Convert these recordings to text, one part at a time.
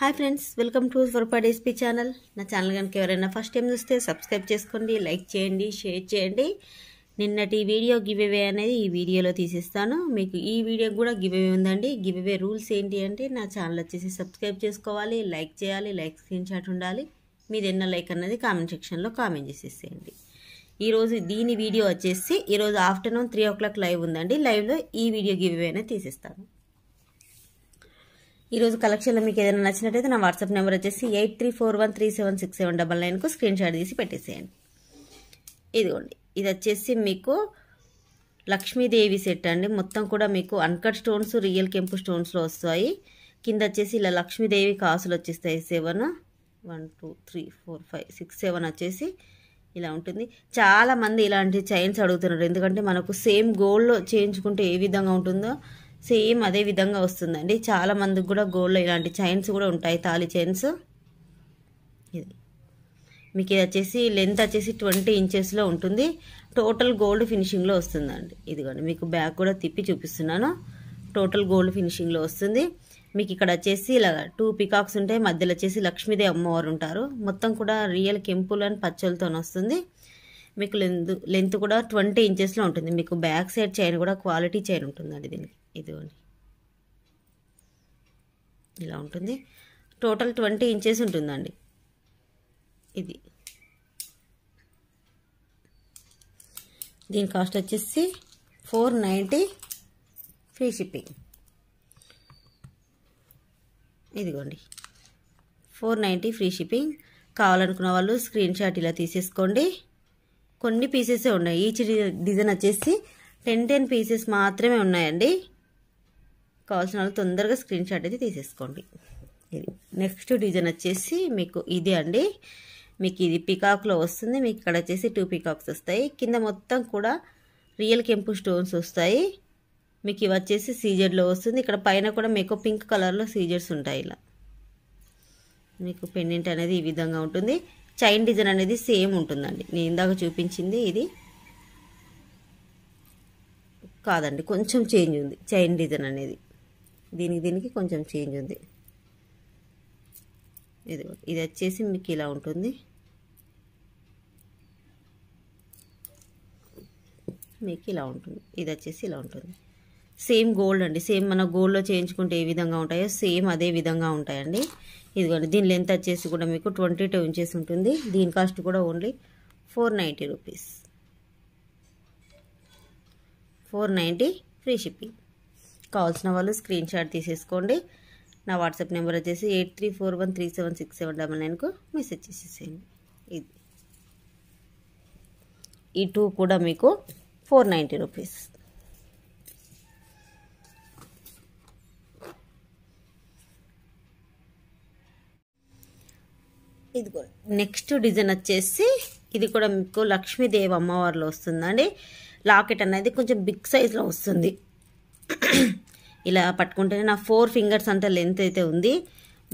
hi friends welcome to ఫర్ SP channel నా ఛానల్ కనుక ఎవరైనా ఫస్ట్ టైం చూస్తే సబ్స్క్రైబ్ చేసుకోండి లైక్ చేయండి షేర్ చేయండి నిన్నటి వీడియో గివ్వే అనేది ఈ వీడియోలో తీసిస్తాను మీకు ఈ వీడియో కూడా గివ్వే ఉందండి గివ్వే రూల్స్ ఏంటి అంటే నా ఛానల్ వచ్చేసి సబ్స్క్రైబ్ చేసుకోవాలి లైక్ చేయాలి లైక్ స్క్రీన్ షాట్ ఉండాలి మీది ఎన్న లైక్ అన్నది కామెంట్ సెక్షన్లో కామెంట్ చేసేసేయండి ఈరోజు దీని వీడియో వచ్చేసి ఈరోజు afternoon three o'clock live ఉందండి లైవ్లో ఈ వీడియో గివ్వే అనేది తీసిస్తాను ఈరోజు కలెక్షన్లో మీకు ఏదైనా నచ్చినట్టయితే నా వాట్సాప్ నెంబర్ వచ్చేసి eight three four one three seven six seven double నైన్కు స్క్రీన్ షాట్ తీసి పెట్టేసేయండి ఇదిగోండి ఇది వచ్చేసి మీకు లక్ష్మీదేవి సెట్ అండి మొత్తం కూడా మీకు అన్కట్ స్టోన్స్ రియల్ కెంపు స్టోన్స్లో వస్తాయి కింద వచ్చేసి ఇలా లక్ష్మీదేవి కాసులు వచ్చేస్తాయి seven one two three four five six seven వచ్చేసి ఇలా ఉంటుంది చాలామంది ఇలాంటి చైన్స్ అడుగుతున్నారు ఎందుకంటే మనకు సేమ్ గోల్డ్లో చేయించుకుంటే ఏ విధంగా ఉంటుందో సేమ్ అదే విధంగా వస్తుందండి చాలామందికి కూడా గోల్డ్లో ఇలాంటి చైన్స్ కూడా ఉంటాయి తాలి చైన్స్ ఇది మీకు ఇది వచ్చేసి లెంత్ వచ్చేసి ట్వంటీ ఇంచెస్లో ఉంటుంది టోటల్ గోల్డ్ ఫినిషింగ్లో వస్తుందండి ఇదిగోండి మీకు బ్యాగ్ కూడా తిప్పి చూపిస్తున్నాను టోటల్ గోల్డ్ ఫినిషింగ్లో వస్తుంది మీకు ఇక్కడ వచ్చేసి ఇలా టూ పికాక్స్ ఉంటాయి మధ్యలో వచ్చేసి లక్ష్మీదేవి అమ్మవారు ఉంటారు మొత్తం కూడా రియల్ కెంపులు అండ్ పచ్చలతో వస్తుంది మీకు లెంత్ లెంత్ కూడా ట్వంటీ ఇంచెస్లో ఉంటుంది మీకు బ్యాక్ సైడ్ చైన్ కూడా క్వాలిటీ చైన్ ఉంటుందండి దీనికి ఇదిగోండి ఇలా ఉంటుంది టోటల్ ట్వంటీ ఇంచెస్ ఉంటుందండి ఇది దీని కాస్ట్ వచ్చేసి ఫోర్ నైంటీ ఫ్రీ షిప్పింగ్ ఇదిగోండి ఫోర్ నైంటీ ఫ్రీ షిప్పింగ్ కావాలనుకున్న వాళ్ళు స్క్రీన్ షాట్ ఇలా తీసేసుకోండి కొన్ని పీసెసే ఉన్నాయి ఈచ్ డిజైన్ వచ్చేసి టెన్ టెన్ పీసెస్ మాత్రమే ఉన్నాయండి కావాల్సిన వాళ్ళు తొందరగా స్క్రీన్ షాట్ అయితే తీసేసుకోండి ఇది నెక్స్ట్ డిజైన్ వచ్చేసి మీకు ఇది అండి మీకు ఇది పికాక్లో వస్తుంది మీకు ఇక్కడ వచ్చేసి టూ పికాక్స్ వస్తాయి కింద మొత్తం కూడా రియల్ కెంపు స్టోన్స్ వస్తాయి మీకు ఇవి వచ్చేసి సీజర్లో వస్తుంది ఇక్కడ పైన కూడా మీకు పింక్ కలర్లో సీజర్స్ ఉంటాయి ఇలా మీకు పెండెంట్ అనేది ఈ విధంగా ఉంటుంది చైన్ డిజైన్ అనేది సేమ్ ఉంటుందండి నేను ఇందాక చూపించింది ఇది కాదండి కొంచెం చేంజ్ ఉంది చైన్ డిజైన్ అనేది దీనికి దీనికి కొంచెం చేంజ్ ఉంది ఇది ఇది వచ్చేసి మీకు ఇలా ఉంటుంది మీకు ఇలా ఉంటుంది ఇది వచ్చేసి ఇలా ఉంటుంది సేమ్ గోల్డ్ అండి సేమ్ మన గోల్డ్లో చేయించుకుంటే ఏ విధంగా ఉంటాయో సేమ్ అదే విధంగా ఉంటాయండి ఇదిగోండి దీని లెంత్ వచ్చేసి కూడా మీకు ట్వంటీ టూ ఇంచెస్ ఉంటుంది దీని కాస్ట్ కూడా only four ninety rupees four ninety free shipping కావాల్సిన వాళ్ళు స్క్రీన్ షాట్ తీసేసుకోండి నా వాట్సాప్ నెంబర్ వచ్చేసి eight three four one three seven six seven double నైన్కు మెసేజ్ చేసేసేయండి ఇది ఈ టూ కూడా మీకు ఫోర్ నైంటీ రూపీస్ ఇది కూడా నెక్స్ట్ డిజైన్ వచ్చేసి ఇది కూడా మీకు లక్ష్మీదేవి అమ్మవారిలో వస్తుందండి లాకెట్ అనేది కొంచెం బిగ్ సైజ్లో వస్తుంది ఇలా పట్టుకుంటేనే నా ఫోర్ ఫింగర్స్ అంత లెంత్ అయితే ఉంది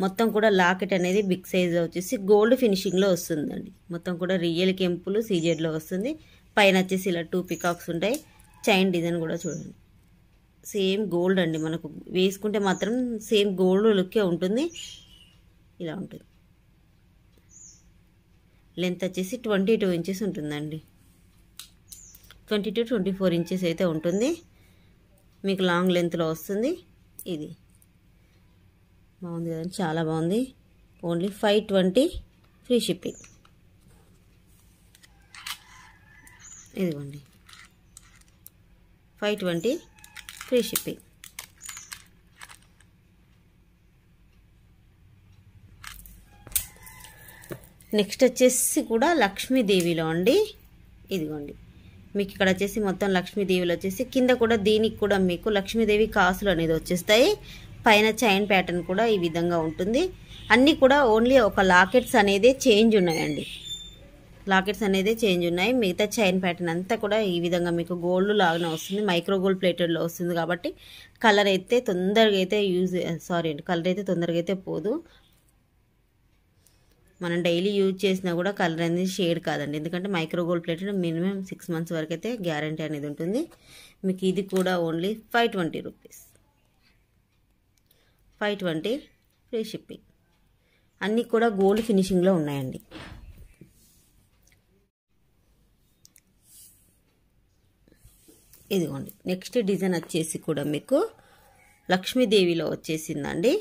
మొత్తం కూడా లాకెట్ అనేది బిగ్ సైజ్ వచ్చేసి గోల్డ్ ఫినిషింగ్లో వస్తుందండి మొత్తం కూడా రియల్ కెంపులు సీజెడ్లో వస్తుంది పైన వచ్చేసి ఇలా టూ పికాక్స్ ఉంటాయి చైన్ డిజైన్ కూడా చూడండి సేమ్ గోల్డ్ అండి మనకు వేసుకుంటే మాత్రం సేమ్ గోల్డ్ లుక్కే ఉంటుంది ఇలా ఉంటుంది లెంత్ వచ్చేసి ట్వంటీ టూ ఇంచెస్ ఉంటుందండి twenty two twenty four inches అయితే ఉంటుంది మీకు లాంగ్ లెంత్లో వస్తుంది ఇది బాగుంది కదండి చాలా బాగుంది only five twenty free shipping ఇదిగోండి five twenty free shipping next వచ్చేసి కూడా లక్ష్మీదేవిలో అండి ఇదిగోండి మీకు ఇక్కడ వచ్చేసి మొత్తం లక్ష్మీదేవిలు వచ్చేసి కింద కూడా దీనికి కూడా మీకు లక్ష్మీదేవి కాసులు అనేది వచ్చేస్తాయి పైన చైన్ ప్యాటర్న్ కూడా ఈ విధంగా ఉంటుంది అన్నీ కూడా ఓన్లీ ఒక లాకెట్స్ అనేది చేంజ్ ఉన్నాయండి లాకెట్స్ అనేది చేంజ్ ఉన్నాయి మిగతా చైన్ ప్యాటర్న్ అంతా కూడా ఈ విధంగా మీకు గోల్డ్ లాగానే వస్తుంది మైక్రో గోల్డ్ ప్లేటెడ్లో వస్తుంది కాబట్టి కలర్ అయితే తొందరగా అయితే యూజ్ సారీ అండి కలర్ అయితే తొందరగా అయితే పోదు మనం డైలీ యూజ్ చేసినా కూడా కలర్ అనేది షేడ్ కాదండి ఎందుకంటే micro gold plated minimum six months వరకు అయితే గ్యారంటీ అనేది ఉంటుంది మీకు ఇది కూడా only five twenty rupees five twenty free shipping అన్నీ కూడా గోల్డ్ ఫినిషింగ్లో ఉన్నాయండి ఇదిగోండి నెక్స్ట్ డిజైన్ వచ్చేసి కూడా మీకు లక్ష్మీదేవిలో వచ్చేసిందండి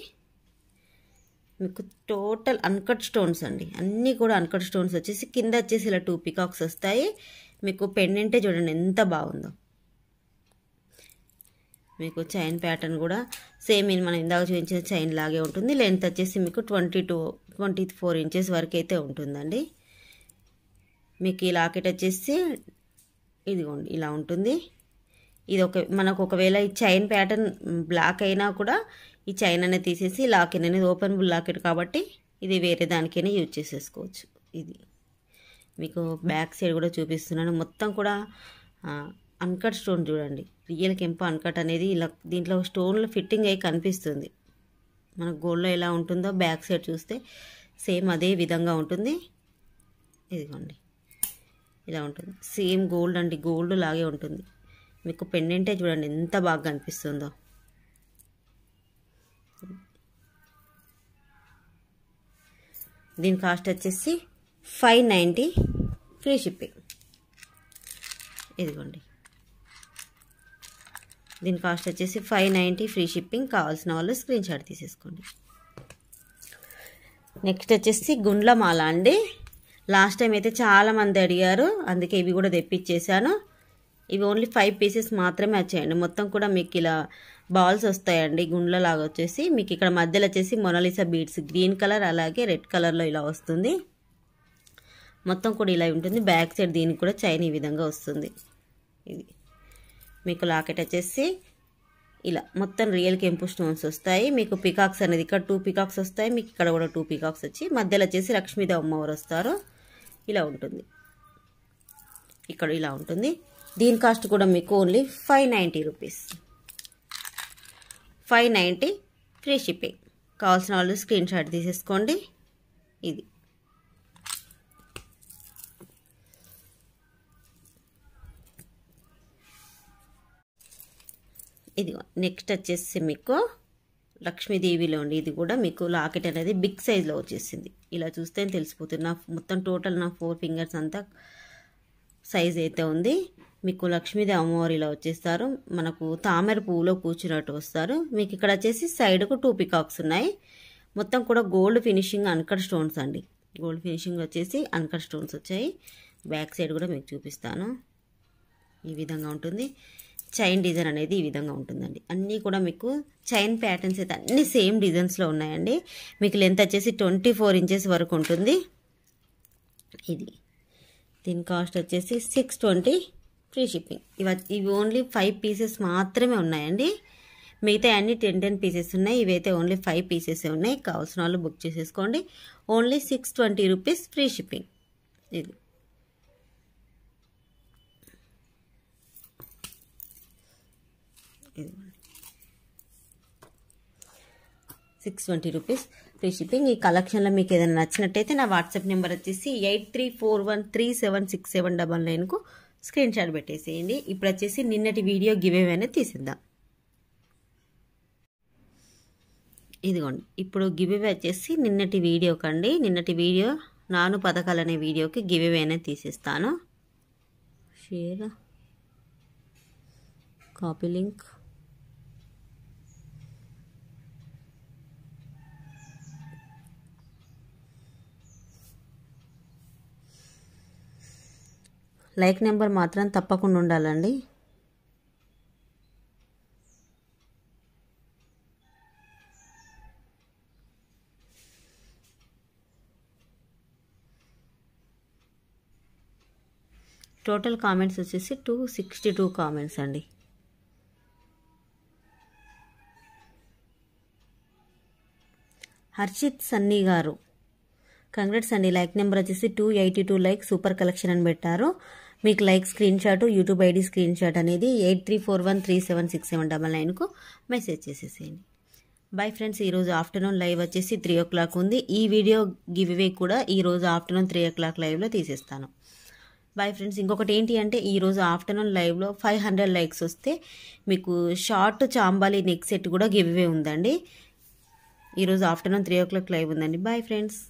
మీకు టోటల్ అన్కట్ స్టోన్స్ అండి అన్నీ కూడా అన్కట్ స్టోన్స్ వచ్చేసి కింద వచ్చేసి ఇలా టూ పికాక్స్ వస్తాయి మీకు పెండెంటే చూడండి ఎంత బాగుందో మీకు చైన్ ప్యాటర్న్ కూడా సేమ్ మనం ఇందాక చూపించిన చైన్ లాగే ఉంటుంది లెంత్ వచ్చేసి మీకు twenty two twenty four inches వరకు అయితే ఉంటుందండి మీకు ఈ లాకెట్ వచ్చేసి ఇదిగోండి ఇలా ఉంటుంది ఇది ఒక మనకు ఒకవేళ ఈ చైన్ ప్యాటర్న్ బ్లాక్ అయినా కూడా ఈ చైన్ అనేది తీసేసి లాకెట్ అనేది ఓపెన్ బుల్ లాకెట్ కాబట్టి ఇది వేరే దానికైనా యూజ్ చేసేసుకోవచ్చు ఇది మీకు బ్యాక్ సైడ్ కూడా చూపిస్తున్నాను మొత్తం కూడా అన్కట్ స్టోన్ చూడండి రియల్ కెంప అన్కట్ అనేది ఇలా దీంట్లో స్టోన్లో ఫిట్టింగ్ అయి కనిపిస్తుంది మన గోల్డ్లో ఎలా ఉంటుందో బ్యాక్ సైడ్ చూస్తే సేమ్ అదే విధంగా ఉంటుంది ఇదిగోండి ఇలా ఉంటుంది సేమ్ గోల్డ్ అండి గోల్డ్ లాగే ఉంటుంది మీకు పెండెంటే చూడండి ఎంత బాగా కనిపిస్తుందో దీని కాస్ట్ వచ్చేసి ఫైవ్ నైంటీ ఫ్రీ షిప్పింగ్ ఇదిగోండి దీని కాస్ట్ వచ్చేసి ఫైవ్ నైంటీ ఫ్రీ షిప్పింగ్ కావాల్సిన వాళ్ళు స్క్రీన్ షాట్ తీసేసుకోండి నెక్స్ట్ వచ్చేసి గుండ్ల మాల అండి లాస్ట్ టైం అయితే చాలామంది అడిగారు అందుకే ఇవి కూడా తెప్పించేశాను ఇవి ఓన్లీ ఫైవ్ పీసెస్ మాత్రమే వచ్చాయండి మొత్తం కూడా మీకు ఇలా బాల్స్ వస్తాయండి గుండ్లలాగా వచ్చేసి మీకు ఇక్కడ మధ్యలో వచ్చేసి మొనలిసా బీడ్స్ గ్రీన్ కలర్ అలాగే రెడ్ కలర్లో ఇలా వస్తుంది మొత్తం కూడా ఇలా ఉంటుంది బ్యాక్ సైడ్ దీనికి కూడా చైన్ ఈ విధంగా వస్తుంది ఇది మీకు లాకెట్ వచ్చేసి ఇలా మొత్తం రియల్ కెంపు స్టోన్స్ వస్తాయి మీకు పికాక్స్ అనేది ఇక్కడ టూ పికాక్స్ వస్తాయి మీకు ఇక్కడ కూడా టూ పికాక్స్ వచ్చి మధ్యలో వచ్చేసి లక్ష్మీదేవి అమ్మవారు వస్తారు ఇలా ఉంటుంది ఇక్కడ ఇలా ఉంటుంది దీని కాస్ట్ కూడా మీకు only five ninety rupees five ninety free shipping కావాల్సిన వాళ్ళు స్క్రీన్ షాట్ తీసేసుకోండి ఇది ఇది నెక్స్ట్ వచ్చేసి మీకు లక్ష్మీదేవిలో ఉండి ఇది కూడా మీకు లాకెట్ అనేది బిగ్ సైజ్లో వచ్చేసింది ఇలా చూస్తే తెలిసిపోతుంది నా మొత్తం టోటల్ నా ఫోర్ ఫింగర్స్ అంతా సైజ్ అయితే ఉంది మీకు లక్ష్మీదేవి అమ్మవారిలో వచ్చేస్తారు మనకు తామర పువ్వులో కూర్చున్నట్టు వస్తారు మీకు ఇక్కడ వచ్చేసి సైడ్కు టూ పికాక్స్ ఉన్నాయి మొత్తం కూడా గోల్డ్ ఫినిషింగ్ అన్కర్ స్టోన్స్ అండి గోల్డ్ ఫినిషింగ్ వచ్చేసి అన్కర్ స్టోన్స్ వచ్చాయి బ్యాక్ సైడ్ కూడా మీకు చూపిస్తాను ఈ విధంగా ఉంటుంది చైన్ డిజైన్ అనేది ఈ విధంగా ఉంటుందండి అన్నీ కూడా మీకు చైన్ ప్యాటర్న్స్ అయితే అన్ని సేమ్ డిజైన్స్లో ఉన్నాయండి మీకు లెంత్ వచ్చేసి ట్వంటీ ఫోర్ ఇంచెస్ వరకు ఉంటుంది ఇది దీని కాస్ట్ వచ్చేసి సిక్స్ ట్వంటీ ఫ్రీ షిప్పింగ్ ఇవి ఇవి ఓన్లీ ఫైవ్ పీసెస్ మాత్రమే ఉన్నాయండి మిగతా అన్ని టెన్ టెన్ పీసెస్ ఉన్నాయి ఇవైతే ఓన్లీ ఫైవ్ పీసెస్ ఉన్నాయి కావాల్సిన వాళ్ళు బుక్ చేసేసుకోండి only six twenty rupees free shipping ఇది six twenty rupees free shipping ఈ కలెక్షన్లో మీకు ఏదైనా నచ్చినట్టయితే నా వాట్సాప్ నెంబర్ వచ్చేసి eight three four one three seven six seven double నైన్కు స్క్రీన్ షాట్ పెట్టేసేయండి ఇప్పుడు వచ్చేసి నిన్నటి వీడియో గివేవ్ అనేది తీసిద్దాం ఇదిగోండి ఇప్పుడు గివేవ్ వచ్చేసి నిన్నటి వీడియో కండి నిన్నటి వీడియో నాను పథకాలు అనే వీడియోకి గివేవ్ అనేది తీసిస్తాను share copy link like number మాత్రం తప్పకుండా ఉండాలండి టోటల్ కామెంట్స్ వచ్చేసి టూ సిక్స్టీ టూ కామెంట్స్ అండి హర్షిత్ సన్నీ గారు కంగ్రెట్స్ అండి లైక్ నెంబర్ వచ్చేసి two eighty two like super collection అని పెట్టారు మీకు like screen shot YouTube ID screen shot అనేది eight three four one three seven six seven double నైన్కు మెసేజ్ చేసేసేయండి బాయ్ ఫ్రెండ్స్ ఈరోజు ఆఫ్టర్నూన్ లైవ్ వచ్చేసి త్రీ ఓ క్లాక్ ఉంది ఈ వీడియో గివ్ ఇవే కూడా ఈరోజు ఆఫ్టర్నూన్ త్రీ ఓ క్లాక్ లైవ్లో తీసేస్తాను బాయ్ ఫ్రెండ్స్ ఇంకొకటి ఏంటి అంటే ఈరోజు ఆఫ్టర్నూన్ లైవ్లో ఫైవ్ హండ్రెడ్ లైక్స్ వస్తే మీకు షార్ట్ చాంబాలి నెక్ సెట్ కూడా గివ్ ఇవే ఉందండి ఈరోజు afternoon three o'clock live ఉందండి బాయ్ ఫ్రెండ్స్